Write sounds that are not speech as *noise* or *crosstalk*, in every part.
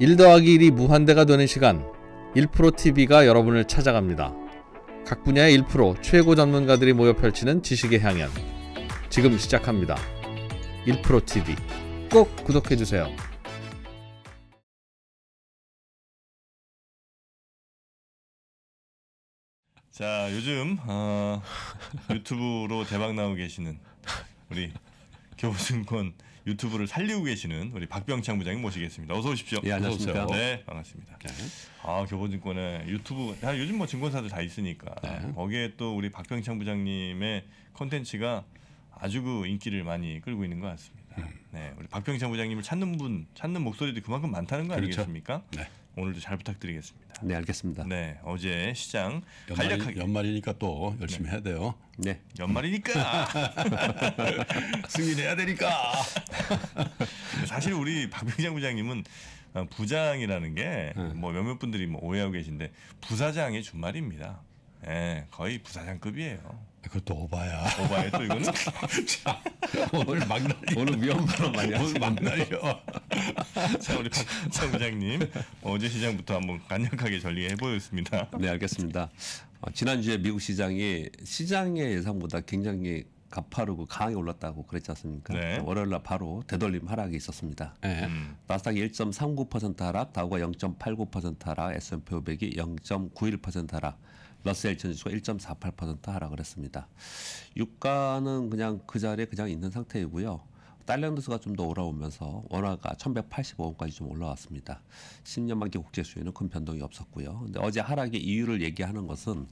1 더하기 1이 무한대가 되는 시간 1프로TV가 여러분을 찾아갑니다. 각 분야의 1 최고 전문가들이 모여 펼치는 지식의 향연 지금 시작합니다. 1프로TV 꼭 구독해주세요. 자 요즘 어, 유튜브로 대박 나고 계시는 우리 교보증권 유튜브를 살리고 계시는 우리 박병창 부장님 모시겠습니다. 어서 오십시오. 예, 안녕하십니까. 네. 네, 반갑습니다. 네. 아, 교보증권에 유튜브 야, 요즘 뭐 증권사들 다 있으니까 네. 거기에 또 우리 박병창 부장님의 컨텐츠가 아주 그 인기를 많이 끌고 있는 것 같습니다. 음. 네, 우리 박병창 부장님을 찾는 분, 찾는 목소리도 그만큼 많다는 거 그렇죠. 아니겠습니까? 네. 오늘도 잘 부탁드리겠습니다. 네, 알겠습니다. 네, 어제 시장 연말이, 간략하게 연말이니까 또 열심히 네. 해야 돼요. 네, 연말이니까 *laughs* 승인해야 되니까. *laughs* 사실 우리 박병장 부장님은 어, 부장이라는 게뭐 네. 몇몇 분들이 뭐 오해하고 계신데 부사장의 준말입니다. 예, 네, 거의 부사장급이에요. 그것도 오바야. 오바야 또 이거는 *laughs* 자, 오늘 막날 오늘 위험 발언 많이 오늘 막 날려. 자 우리 박사 부장님 뭐 어제 시장부터 한번 간략하게 전리해 보였습니다. 네 알겠습니다. 어, 지난주에 미국 시장이 시장의 예상보다 굉장히 가파르고 강하게 올랐다고 그랬지 않습니까? 네. 월요일 날 바로 되돌림 하락이 있었습니다. 네. 음. 나스닥1.39% 하락, 다우가 0.89% 하락, S&P 500이 0.91% 하락, 러셀 2지수가1.48% 하락을 했습니다. 유가는 그냥 그 자리에 그냥 있는 상태이고요. 달러 지수가 좀 더 올라오면서 원화가 1185원까지 좀 올라왔습니다. 10년 만기 국제 수요는 큰 변동이 없었고요. 근데 어제 하락의 이유를 얘기하는 것은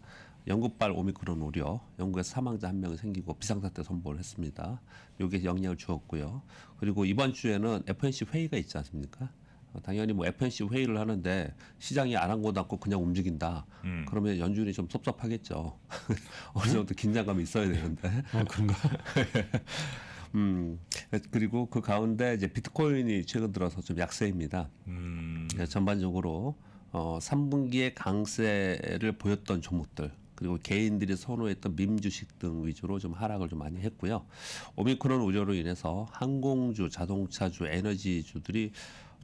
영국발 오미크론 우려, 영국에서 사망자 한 명이 생기고 비상사태 선보를 했습니다. 요게 영향을 주었고요. 그리고 이번 주에는 FNC 회의가 있지 않습니까? 어, 당연히 뭐 FNC 회의를 하는데 시장이 아랑곳하고 그냥 움직인다. 음. 그러면 연준이 좀 섭섭하겠죠. *laughs* 어느 정도 긴장감이 있어야 되는데. 아, 그런가? *laughs* 음, 그리고 그 가운데 이제 비트코인이 최근 들어서 좀 약세입니다. 음. 예, 전반적으로 어, 3분기에 강세를 보였던 종목들 그리고 개인들이 선호했던 민주식 등 위주로 좀 하락을 좀 많이 했고요. 오미크론 우려로 인해서 항공주, 자동차주, 에너지주들이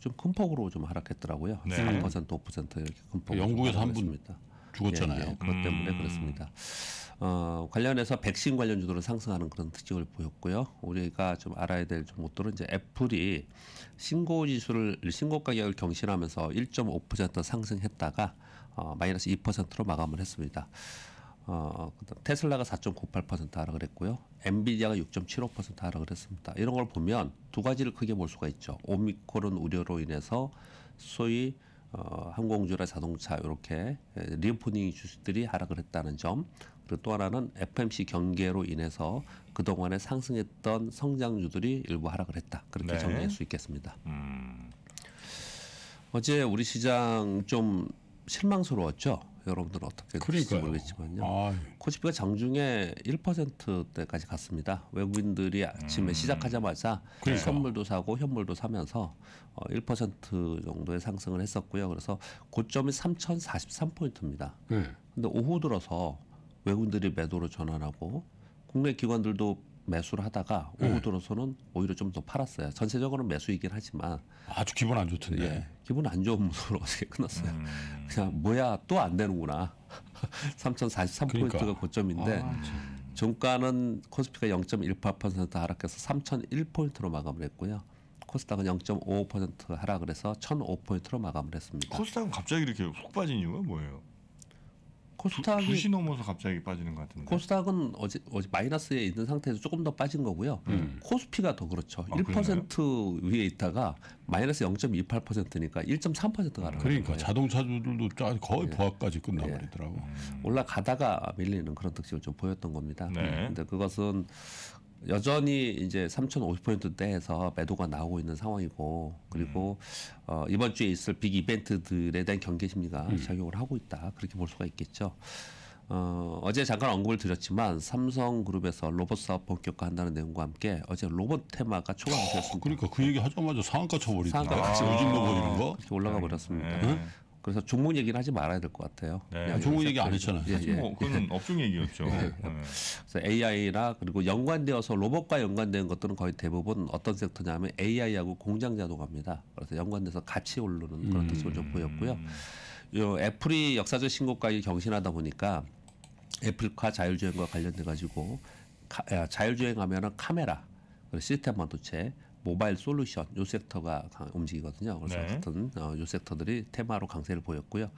좀 큰 폭으로 좀 하락했더라고요. 네. 3% 5% 이렇게 큰 폭. 영국에서 한분 죽었잖아요. 예, 예. 그것 때문에 음. 그렇습니다. 어, 관련해서 백신 관련 주도로 상승하는 그런 특징을 보였고요. 우리가 좀 알아야 될좀 것들은 이제 애플이 신고 지수를 신고 가격을 경신하면서 1.5% 상승했다가 어, 마이너스 2%로 마감을 했습니다. 어, 테슬라가 4.98% 하락을 했고요. 엔비디아가 6.75% 하락을 했습니다. 이런 걸 보면 두 가지를 크게 볼 수가 있죠. 오미코론 우려로 인해서 소위 어, 항공주나 자동차 이렇게 리오프닝 주식들이 하락을 했다는 점 그리고 또 하나는 FMC 경계로 인해서 그동안에 상승했던 성장주들이 일부 하락을 했다 그렇게 네. 정리할 수 있겠습니다. 음. 어제 우리 시장 좀 실망스러웠죠. 여러분들은 어떻게 그럴지 모르겠지만요. 아, 예. 코스피가 장중에 1%대까지 갔습니다. 외국인들이 아침에 음. 시작하자마자 그러니까. 선물도 사고 현물도 사면서 1% 어, 정도의 상승을 했었고요. 그래서 고점이 3,043포인트입니다. 네. 근데 오후 들어서 외국인들이 매도로 전환하고 국내 기관들도 매수를 하다가 오후 네. 들어서는 오히려 좀 더 팔았어요. 전체적으로는 매수이긴 하지만 아주 기분 안 좋던데. 예, 기분 안 좋은 모습으로 어제 끝났어요. 음. 그냥 뭐야 또 안 되는구나. 3,043포인트가 *laughs* 그러니까. 고점인데 아, 종가는 코스피가 0.18% 하락해서 3,001포인트로 마감을 했고요. 코스닥은 0.55% 하락을 해서 1,005포인트로 마감을 했습니다. 코스닥은 갑자기 이렇게 훅 빠진 이유가 뭐예요? 코스닥 두, 시 넘어서 갑자기 빠지는 것 같은데. 코스닥은 어제 어제 마이너스에 있는 상태에서 조금 더 빠진 거고요. 음. 코스피가 더 그렇죠. 아, 1%그러 위에 있다가 마이너스 0.28%니까 1.3%가 하락을 그러니까 자동차주들도 거의 네. 예. 보합까지 끝나버리더라고. 네. 올라가다가 밀리는 그런 특징을 좀 보였던 겁니다. 네. 근데 그것은 여전히 이제 3,050포인트대에서 매도가 나오고 있는 상황이고 그리고 음. 어, 이번 주에 있을 빅 이벤트들에 대한 경계 심리가 음. 작용을 하고 있다 그렇게 볼 수가 있겠죠. 어, 어제 잠깐 언급을 드렸지만 삼성그룹에서 로봇 사업 본격화한다는 내용과 함께 어제 로봇 테마가 초과됐습니다 아, 그러니까 그 얘기 하자마자 상한가 쳐버리더라. 상한가 아, 요즘 로봇 이런 거 그렇게 올라가 네. 버렸습니다. 네. 네. 그래서 종문얘기를 하지 말아야 될 것 같아요. 네. 예, 종목 얘기 안 했잖아요. 예, 예. 뭐 그건 *laughs* 업종 얘기였죠. 예. 네. 그래서 AI라 그리고 연관되어서 로봇과 연관된 것들은 거의 대부분 어떤 섹터냐면 하 AI하고 공장 자동화입니다. 그래서 연관돼서 같이 오르는 그런 특징을 음. 좀 보였고요. 요 애플이 역사적 신고가에 경신하다 보니까 애플카 자율주행과 관련돼 가지고 아, 자율주행하면은 카메라 그리고 시스템 반도체 모바일 솔루션 요 섹터가 움직이거든요. 그래서 네. 같은 어, 요 섹터들이 테마로 강세를 보였고요.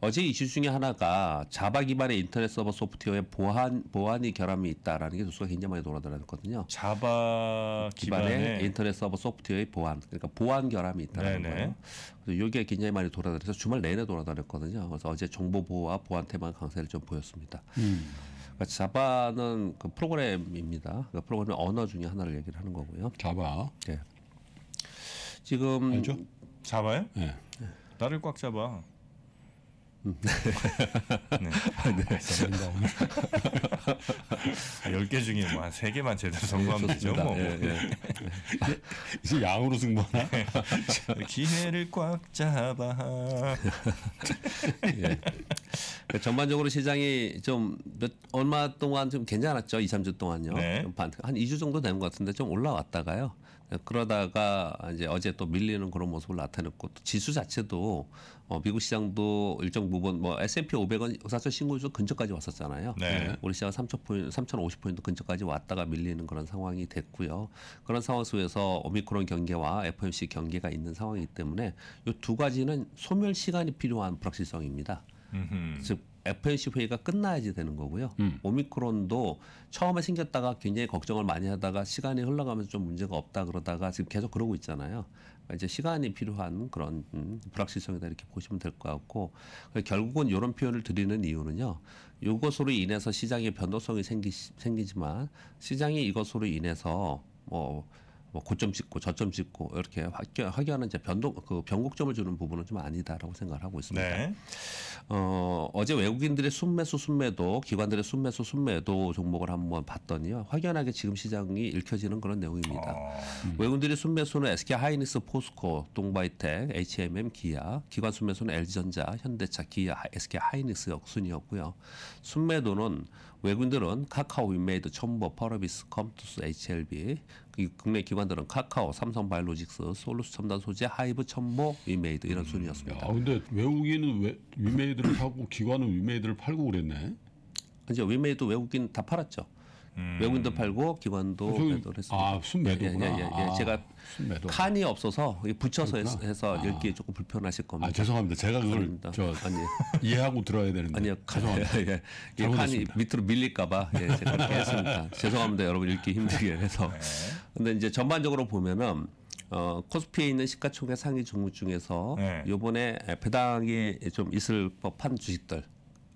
어제 이슈 중에 하나가 자바 기반의 인터넷 서버 소프트웨어에 보안 보안이 결함이 있다라는 게 뉴스가 굉장히 많이 돌아다녔거든요. 자바 기반의, 기반의 인터넷 서버 소프트웨어의 보안 그러니까 보안 결함이 있다는 라라 거예요. 그래서 이게 굉장히 많이 돌아다녀서 주말 내내 돌아다녔거든요. 그래서 어제 정보 보호와 보안 테마 강세를 좀 보였습니다. 음. 그러니까 자바는 그 프로그램입니다. 그 프로그램의 언어 중에 하나를 얘기를 하는 거고요. 자바. 예. 지금 알죠? 잡아요? 예. 예. 나를 꽉 잡아. 네. 네. 아, 10개 *laughs* 중에 뭐 한 3개만 제대로 성공하면 되죠. 네, 뭐. 예, 예. 네. *laughs* 이제 양으로 승부하나? 네. *laughs* 기회를 꽉 잡아. 예. 그 전반적으로 시장이 좀몇 얼마 동안 좀 괜찮았죠. 2, 3주 동안요. 네. 한 2주 정도 되는 것 같은데 좀 올라왔다가요. 그러다가 이제 어제 또 밀리는 그런 모습을 나타냈고 또 지수 자체도 어, 미국 시장도 일정 부분 뭐 S&P 500은 역사적 신고주 근처까지 왔었잖아요. 네. 네. 우리 시장 3천 포인트, 3,050 포인트 근처까지 왔다가 밀리는 그런 상황이 됐고요. 그런 상황 속에서 오미크론 경계와 FOMC 경계가 있는 상황이기 때문에 이 두 가지는 소멸 시간이 필요한 불확실성입니다. 음흠. 즉 FOMC 회의가 끝나야지 되는 거고요. 음. 오미크론도 처음에 생겼다가 굉장히 걱정을 많이 하다가 시간이 흘러가면서 좀 문제가 없다 그러다가 지금 계속 그러고 있잖아요. 그러니까 이제 시간이 필요한 그런 불확실성이다 이렇게 보시면 될 것 같고 그러니까 결국은 이런 표현을 드리는 이유는요. 이것으로 인해서 시장의 변동성이 생기, 생기지만 시장이 이것으로 인해서 뭐뭐 고점 찍고 저점 찍고 이렇게 확연한 이제 변동 그 변곡점을 주는 부분은 좀 아니다라고 생각을 하고 있습니다. 네. 어, 어제 외국인들의 순매수 순매도 기관들의 순매수 순매도 종목을 한번 봤더니요 확연하게 지금 시장이 읽혀지는 그런 내용입니다. 아, 음. 외국인들의 순매수는 SK 하이닉스, 포스코, 동바이텍, H&M, 기아, 기관 순매수는 LG전자, 현대차, 기아, SK 하이닉스 역순이었고요. 순매도는 외국인들은 카카오 윈메이드, 첨보, 퍼러비스, 컴투스, HLB 국내 기관들은 카카오, 삼성 바이로직스 솔루스 첨단 소재, 하이브, 첨보, 윈메이드 이런 음. 순이었습니다. 아 근데 외국인은 왜, 윈메이드를 사고 기관은 윈메이드를 팔고 그랬네. 이제 윈메이드 외국인 다 팔았죠. 음. 외국인도 팔고 기관도 아, 저, 매도 했습니다. 아, 순매도구나. 예, 예, 예, 예. 아, 제가 순매도. 칸이 없어서 붙여서 그 해서 읽기 아. 조금 불편하실 겁니다. 아, 죄송합니다. 제가 그걸 저 아니, *laughs* 이해하고 들어야 되는데. 아니요. 죄송합니다. 예, 예. 칸이 밑으로 밀릴까 봐 예, 제가 그렇게 *laughs* 했습니다. 죄송합니다. 여러분 읽기 힘들게 네. 해서. 네. 근데 이제 전반적으로 보면은 어, 코스피에 있는 시가총액 상위 종목 중에서 네. 요번에 배당이 좀 있을 법한 주식들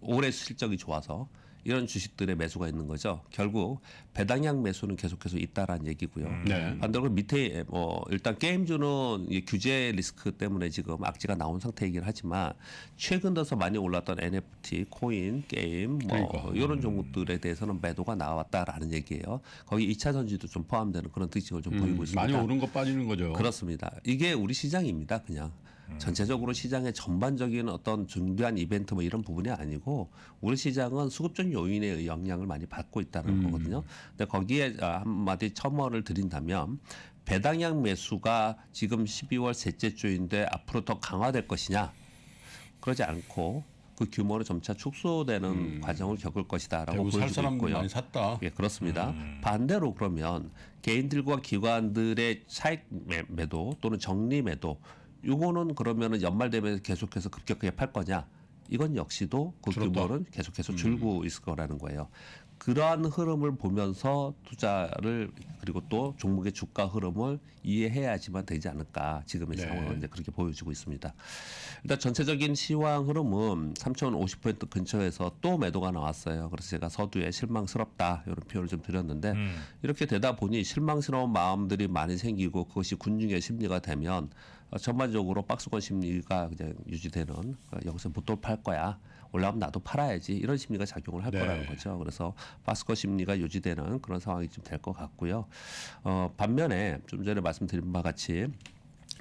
올해 실적이 좋아서 이런 주식들의 매수가 있는 거죠. 결국 배당량 매수는 계속해서 있다라는 얘기고요. 음. 네. 반대로 밑에 뭐 일단 게임주는 규제 리스크 때문에 지금 악재가 나온 상태이긴 하지만 최근 들어서 많이 올랐던 NFT, 코인, 게임 뭐 그러니까. 음. 이런 종목들에 대해서는 매도가 나왔다라는 얘기예요. 거기 2차 전지도 좀 포함되는 그런 특징을 좀 음, 보이고 있습니다. 많이 오른 거 빠지는 거죠. 그렇습니다. 이게 우리 시장입니다. 그냥 음. 전체적으로 시장의 전반적인 어떤 중대한 이벤트 뭐 이런 부분이 아니고 우리 시장은 수급적 요인의 영향을 많이 받고 있다는 음. 거거든요. 근데 거기에 아, 한마디 첨언을 드린다면 배당량 매수가 지금 12월 셋째 주인데 앞으로 더 강화될 것이냐? 그러지 않고 그 규모로 점차 축소되는 음. 과정을 겪을 것이다라고 보여지고 있고요. 예, 그렇습니다. 음. 반대로 그러면 개인들과 기관들의 차익 매도 또는 정리 매도 요거는 그러면은 연말 되면 계속해서 급격하게 팔 거냐? 이건 역시도 그 줄었다. 규모는 계속해서 음. 줄고 음. 있을 거라는 거예요. 그러한 흐름을 보면서 투자를 그리고 또 종목의 주가 흐름을 이해해야지만 되지 않을까 지금의 네. 상황은 이제 그렇게 보여지고 있습니다. 일단 전체적인 시황 흐름은 3,050포인트 근처에서 또 매도가 나왔어요. 그래서 제가 서두에 실망스럽다 이런 표현을 좀 드렸는데 음. 이렇게 되다 보니 실망스러운 마음들이 많이 생기고 그것이 군중의 심리가 되면 어, 전반적으로 박스권 심리가 그냥 유지되는 어, 여기서 못돌팔 거야 올라오면 나도 팔아야지 이런 심리가 작용을 할 네. 거라는 거죠. 그래서 박스권 심리가 유지되는 그런 상황이 좀될것 같고요. 어, 반면에 좀 전에 말씀드린 바와 같이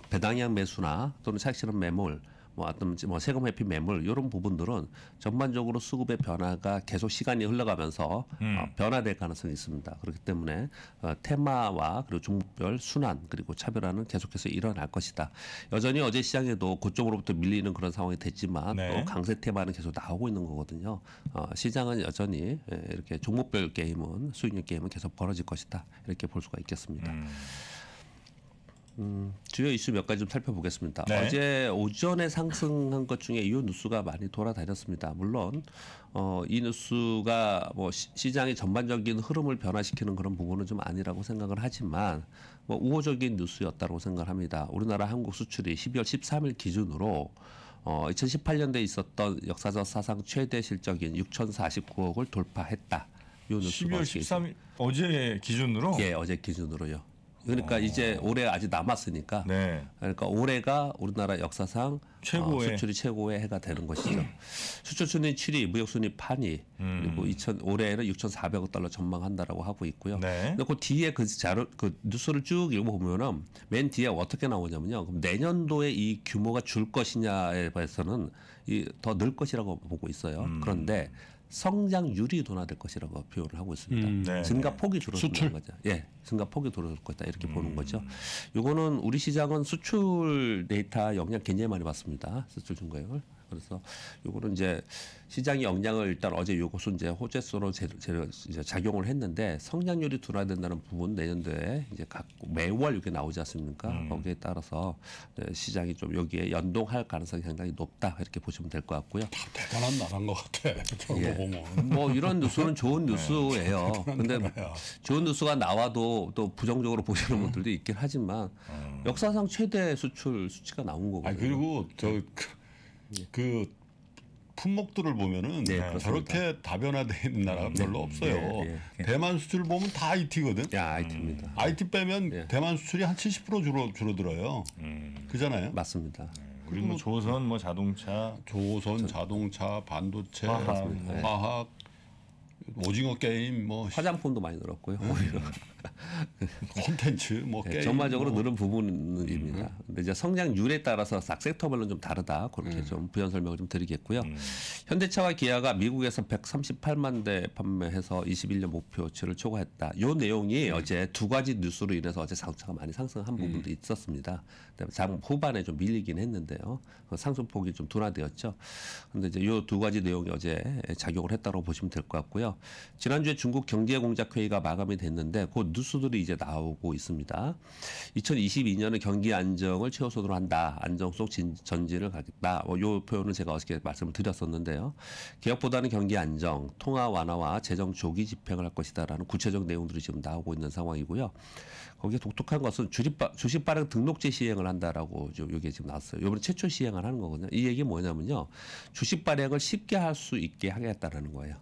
배당량 매수나 또는 착실한 매물 뭐 어떤 뭐 세금 회피 매물 이런 부분들은 전반적으로 수급의 변화가 계속 시간이 흘러가면서 음. 어, 변화될 가능성이 있습니다. 그렇기 때문에 어, 테마와 그리고 종목별 순환 그리고 차별화는 계속해서 일어날 것이다. 여전히 어제 시장에도 고점으로부터 밀리는 그런 상황이 됐지만 네. 또 강세 테마는 계속 나오고 있는 거거든요. 어, 시장은 여전히 예, 이렇게 종목별 게임은 수익률 게임은 계속 벌어질 것이다. 이렇게 볼 수가 있겠습니다. 음. 음, 주요 이슈 몇 가지 좀 살펴보겠습니다. 네. 어제 오전에 상승한 것 중에 이 뉴스가 많이 돌아다녔습니다. 물론 어, 이 뉴스가 뭐 시, 장의 전반적인 흐름을 변화시키는 그런 부분은 좀 아니라고 생각을 하지만 뭐 우호적인 뉴스였다고 생각합니다. 우리나라 한국 수출이 12월 13일 기준으로 어, 2018년도에 있었던 역사적 사상 최대 실적인 6,049억을 돌파했다. 요 뉴스가 12월 13일 어제 기준으로? 예, 어제 기준으로요. 그러니까 어. 이제 올해 아직 남았으니까. 네. 그러니까 올해가 우리나라 역사상 어, 최고의. 어, 수출이 최고의 해가 되는 것이죠. 음. 수출 순위 7위, 무역 순위 8위. 음. 그리고 2000 올해는 에 6,400억 달러 전망한다라고 하고 있고요. 네. 그 뒤에 그 자료 그 뉴스를 쭉 읽어 보면은 맨 뒤에 어떻게 나오냐면요. 그럼 내년도에 이 규모가 줄 것이냐에 대해서는 이 더 늘 것이라고 보고 있어요. 음. 그런데 성장률이 둔화될 것이라고 표현을 하고 있습니다. 음, 네, 증가 폭이 줄어든다는 거죠. 예, 증가 폭이 줄어들 것이다 이렇게 음. 보는 거죠. 요거는 우리 시장은 수출 데이터 영향 굉장히 많이 받습니다. 수출 증가율. 그래서 요거는 이제 시장의 역량을 일단 어제 요것은 이제 호재수로 제, 제, 이제 작용을 했는데 성장률이 들어 된다는 부분 내년도에 이제 각 매월 이렇게 나오지 않습니까? 음. 거기에 따라서 네, 시장이 좀 여기에 연동할 가능성이 상당히 높다 이렇게 보시면 될 것 같고요. 대단한 나라인 것 같아. 예. 보면. 뭐 이런 뉴스는 좋은 네. 뉴스예요. *laughs* 네, 근데 좋은 뉴스가 나와도 또 부정적으로 보시는 음. 분들도 있긴 하지만 음. 역사상 최대 수출 수치가 나온 거거든요. 아, 그리고 저 네. 예. 그 품목들을 보면은 네, 아, 저렇게 다변화돼 있는 음, 나라가 별로 네. 없어요. 예, 예, 대만 수출 보면 다 IT거든. 야, IT입니다. 음. IT 빼면 대만 수출이 한 70% 줄어 줄어들어요. 음. 그잖아요. 맞습니다. 음. 그리고 뭐 음. 조선 뭐 자동차, 조선 자동차, 반도체, 화학, 화학 오징어 게임 뭐 화장품도 많이 늘었고요. 오히려. *laughs* 콘텐츠 뭐 네, 게임 전반적으로 뭐. 늘은 부분입니다. 음. 근데 이제 성장률에 따라서 싹 섹터별로 좀 다르다. 그렇게 음. 좀 부연 설명을 좀 드리겠고요. 음. 현대차와 기아가 미국에서 138만 대 판매해서 21년 목표치를 초과했다. 요 내용이 음. 어제 두 가지 뉴스로 인해서 어제 상차가 많이 상승한 음. 부분도 있었습니다. 장 후반에 좀 밀리긴 했는데요. 그 상승폭이 좀 둔화되었죠. 근데 이제 요 두 가지 내용이 어제 작용을 했다고 보시면 될 것 같고요. 지난주에 중국 경제 공작 회의가 마감이 됐는데 그 뉴스들이 이제 나오고 있습니다. 2022년에 경기 안정을 최우선으로 한다. 안정속 진, 전진을 가겠다. 뭐, 요 표현은 제가 어저께 말씀을 드렸었는데요. 개혁보다는 경기 안정, 통화 완화와 재정 조기 집행을 할 것이다라는 구체적 내용들이 지금 나오고 있는 상황이고요. 거기에 독특한 것은 주식 발행 등록제 시행을 한다라고 지금 이게 지금 나왔어요. 요번에 최초 시행을 하는 거거든요. 이 얘기 뭐냐면요. 주식 발행을 쉽게 할 수 있게 하겠다라는 거예요.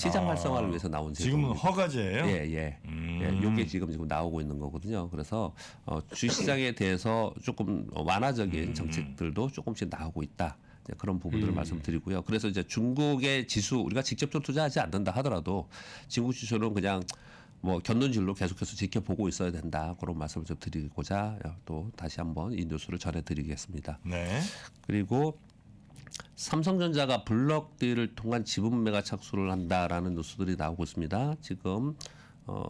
시장 아, 활성화를 위해서 나온 제도. 지금은 허가제예요. 예, 예. 예 음. 예. 요게 지금 지금 나오고 있는 거거든요. 그래서 어, 주시장에 대해서 조금 완화적인 음. 정책들도 조금씩 나오고 있다. 그런 부분들을 음. 말씀드리고요. 그래서 이제 중국의 지수 우리가 직접적으로 투자하지 않는다 하더라도 중국 지수는 그냥 뭐 견눈질로 계속해서 지켜보고 있어야 된다 그런 말씀을 좀 드리고자 또 다시 한번 이 뉴스를 전해드리겠습니다. 네. 그리고 삼성전자가 블럭딜을 통한 지분 매각 착수를 한다라는 뉴스들이 나오고 있습니다. 지금 어,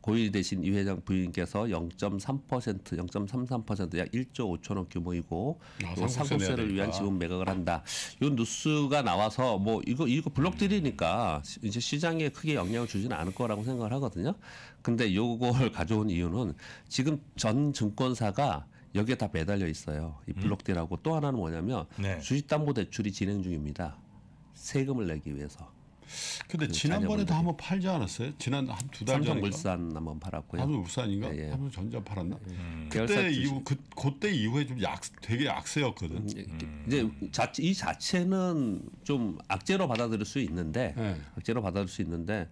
고위 대신 이 회장 부인께서 0.3% 0.33%약 1조 5천억 규모이고 아, 상속세를 위한 지분 매각을 한다. 이 뉴스가 나와서 뭐 이거 이거 블럭딜이니까 이제 시장에 크게 영향을 주지는 않을 거라고 생각을 하거든요. 근데 요걸 *laughs* 가져온 이유는 지금 전 증권사가 여기에 다 매달려 있어요. 이 블록딜하고 음. 또 하나는 뭐냐면 네. 주식담보대출이 진행 중입니다. 세금을 내기 위해서. 근데 그 지난번에도 한번 팔지 않았어요? 지난 한 두 달 전에 삼성물산 한번 팔았고요. 삼성물산인가? 아, 예, 예. 삼성전자 팔았나? 예. 음. 그때 이후 그 그때 이후에 좀약 되게 약세였거든. 음. 예, 음. 이제 자 이 자체는 좀 악재로 받아들일 수 있는데 네. 악재로 받아들일 수 있는데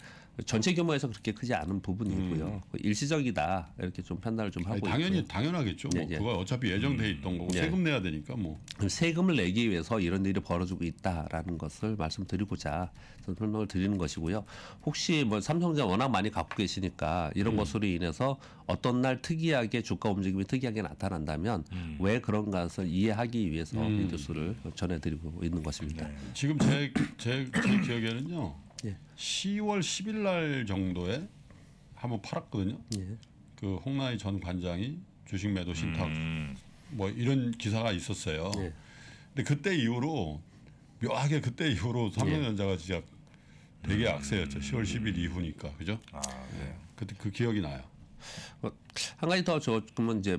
전체 규모에서 그렇게 크지 않은 부분이고요. 음. 일시적이다 이렇게 좀 판단을 좀 하고 아니, 당연히 있고요. 당연하겠죠. 뭐 네, 뭐 네. 그거 어차피 예정돼 음. 있던 거고 네. 세금 내야 되니까 뭐 세금을 내기 위해서 이런 일이 벌어지고 있다라는 것을 말씀드리고자 설명을 드리는 것이고요. 혹시 뭐 삼성전 워낙 많이 갖고 계시니까 이런 음. 것으로 인해서 어떤 날 특이하게 주가 움직임이 특이하게 나타난다면 음. 왜 그런 것을 이해하기 위해서 이 음. 뉴스를 전해드리고 있는 것입니다. 네. 지금 제, 제, 제 기억에는요. 예. 10월 10일 날 정도에 한번 팔았거든요. 예. 그 홍나이 전 관장이 주식 매도 신탁 음. 뭐 이런 기사가 있었어요. 예. 근데 그때 이후로 묘하게 그때 이후로 삼성전자가 진짜 예. 되게 악세였죠. 10월 음. 10일 이후니까 그죠? 아, 네. 그때 그 기억이 나요. 뭐 한 가지 더 저 그러면 이제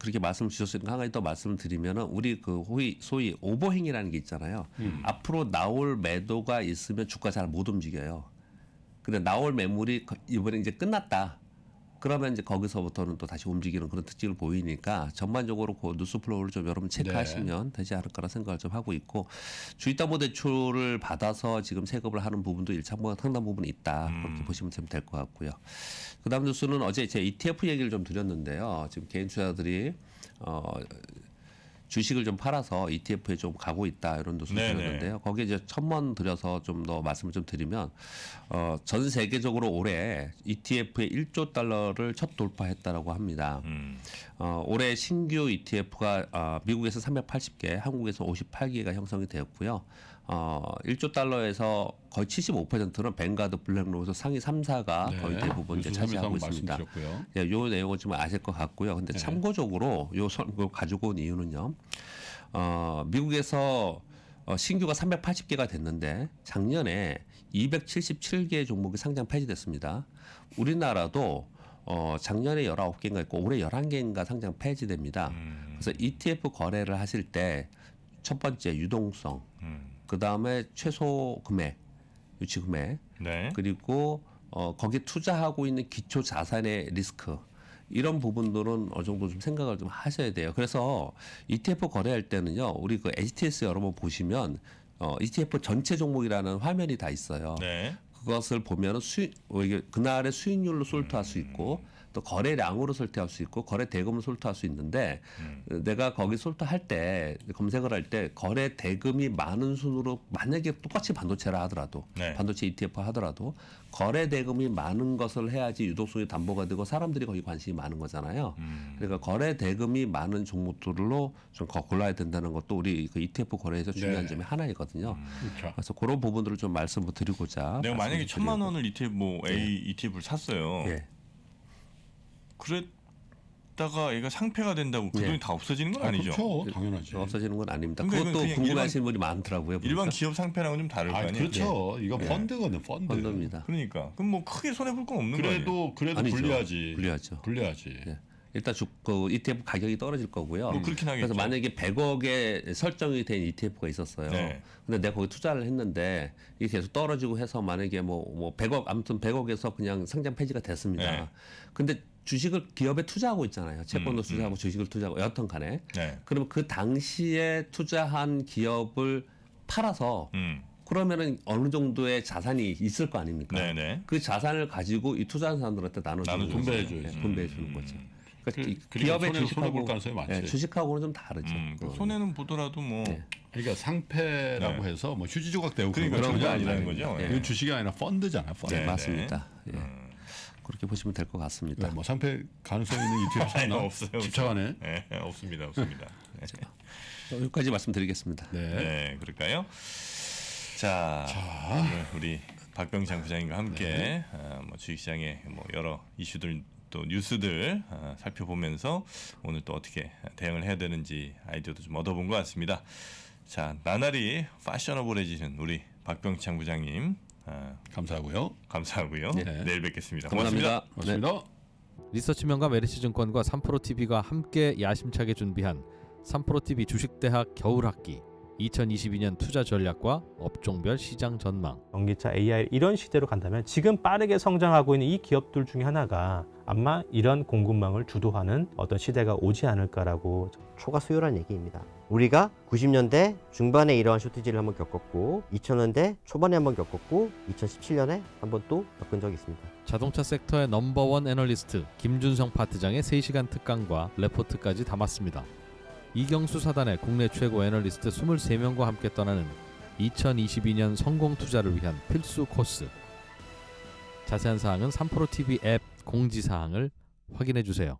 그렇게 말씀 주셨으니까 한 가지 더 말씀을 드리면은 우리 그 호의 소위 오버행이라는 게 있잖아요. 음. 앞으로 나올 매도가 있으면 주가 잘 못 움직여요. 근데 나올 매물이 이번에 이제 끝났다. 그러면 이제 거기서부터는 또 다시 움직이는 그런 특징을 보이니까 전반적으로 그 뉴스 플로우를 좀 여러분 체크하시면 네. 되지 않을까라 생각을 좀 하고 있고 주의담보 대출을 받아서 지금 세금을 하는 부분도 일차보가 상당 부분 이 있다 음. 그렇게 보시면 좀될것 같고요. 그다음 뉴스는 어제 제 ETF 얘기를 좀 드렸는데요. 지금 개인 투자들이 어 주식을 좀 팔아서 ETF에 좀 가고 있다 이런 뉴스 들었는데요. 네, 네. 거기에 이제 천번 들여서 좀 더 말씀을 좀 드리면 어, 전 세계적으로 올해 ETF에 1조 달러를 첫 돌파했다라고 합니다. 음. 어, 올해 신규 ETF가 어, 아, 미국에서 380개, 한국에서 58개가 형성이 되었고요. 어 1조 달러에서 거의 75%는 벵가드 블랙로우스 상위 3사가 네. 거의 대부분 이제 차지하고 있습니다. 예, 요 내용은 좀 아실 것 같고요. 근데 네. 참고적으로 요 선, 가지고 온 이유는요. 어, 미국에서 어, 신규가 380개가 됐는데 작년에 277개 종목이 상장 폐지됐습니다. 우리나라도 어, 작년에 19개인가 있고 올해 11개인가 상장 폐지됩니다. 음. 그래서 ETF 거래를 하실 때 첫 번째 유동성, 음. 그 다음에 최소 금액, 유치 금액, 네. 그리고 어, 거기에 투자하고 있는 기초 자산의 리스크 이런 부분들은 어느 정도 좀 생각을 좀 하셔야 돼요. 그래서 ETF 거래할 때는요, 우리 그 HTS 여러분 보시면 어, ETF 전체 종목이라는 화면이 다 있어요. 네. 그것을 보면 은수익 어, 그날의 수익률로 솔트할 수 있고. 음. 또 거래량으로 솔트할 수 있고 거래 대금을 솔트할 수 있는데 음. 내가 거기 솔트할 때 검색을 할 때 거래 대금이 많은 순으로 만약에 똑같이 반도체라 하더라도 네. 반도체 ETF 하더라도 거래 대금이 많은 것을 해야지 유독성이 담보가 되고 사람들이 거기 관심이 많은 거잖아요. 음. 그러니까 거래 대금이 많은 종목들로 좀 골라야 된다는 것도 우리 그 ETF 거래에서 중요한 네. 점이 하나이거든요. 음. 그렇죠. 그래서 그런 부분들을 좀 말씀을 드리고자. 내 만약에 드리고. 천만 원을 ETF 뭐 A 네. ETF를 샀어요. 네. 그랬다가 얘가 상폐가 된다고 그 예. 돈이 다 없어지는 건 아, 니죠 그렇죠. 그 당연하지. 없어지는 건 아닙니다. 그것도 궁금하신 분이 많더라고요. 보니까. 일반 기업 상폐랑은 좀 다를 아, 거 아니에요? 그렇죠. 네. 이거 네. 펀드거든 펀드. 펀드입니다. 그러니까 그럼 뭐 크게 손해 볼 건 없는 거예요. 그래 그래도 아니죠. 불리하지. 불리하죠. 불리하지. 일단 그 ETF 가격이 떨어질 거고요. 뭐 그래서 만약에 100억에 설정이 된 ETF가 있었어요. 네. 근데 내가 거기 투자를 했는데 이게 계속 떨어지고 해서 만약에 뭐, 뭐 100억 아무튼 100억에서 그냥 상장 폐지가 됐습니다. 네. 근데 주식을 기업에 투자하고 있잖아요. 채권도 음, 음. 투자하고 음. 주식을 투자하고 여하튼 간에. 네. 그러면 그 당시에 투자한 기업을 팔아서 음. 그러면은 어느 정도의 자산이 있을 거 아닙니까? 네네. 네. 그 자산을 가지고 이 투자한 사람들한테 나눠주는 거죠. 분배해 주는 분배해 주는 거죠. 예, 음. 음. 그러니까 그, 기업의 주식하고 네, 주식하고는 좀 다르죠. 그 손해는 보더라도 뭐 네. 그러니까 상패라고 네. 해서 뭐 휴지 조각 대우그러니 뭐 그런 게 아니라는 거죠. 네. 주식이 아니라 펀드잖아요. 펀드. 네, 네, 네. 맞습니다. 예. 그렇게 보시면 될 것 같습니다. 네, 뭐 상패 가능성 있는 ETF *laughs* 없어요. 집착하네. 네, 없습니다, 없습니다. 네. 여기까지 말씀드리겠습니다. 네, 네 그럴까요? 자, 자, 우리 박병장 부장님과 함께 네. 아, 뭐 주식시장의 뭐 여러 이슈들 또 뉴스들 아, 살펴보면서 오늘 또 어떻게 대응을 해야 되는지 아이디어도 좀 얻어본 것 같습니다. 자, 나날이 파셔너블해지는 우리 박병창 부장님 아, 감사하고요. 감사하고요. 네. 내일 뵙겠습니다. 고맙습니다. 고맙습니다. 고맙습니다. 네. 리서치명과 메리츠증권과 3프로TV가 함께 야심차게 준비한 3프로TV 주식대학 겨울학기 2022년 투자 전략과 업종별 시장 전망. 전기차 AI 이런 시대로 간다면 지금 빠르게 성장하고 있는 이 기업들 중에 하나가 아마 이런 공급망을 주도하는 어떤 시대가 오지 않을까라고 초과 수요란 얘기입니다. 우리가 90년대 중반에 이러한 쇼티지를 한번 겪었고 2000년대 초반에 한번 겪었고 2017년에 한번 또 겪은 적이 있습니다. 자동차 섹터의 넘버원 애널리스트 김준성 파트장의 3시간 특강과 레포트까지 담았습니다. 이경수 사단의 국내 최고 애널리스트 23명과 함께 떠나는 2022년 성공 투자를 위한 필수 코스. 자세한 사항은 3프로TV 앱 공지사항을 확인해 주세요.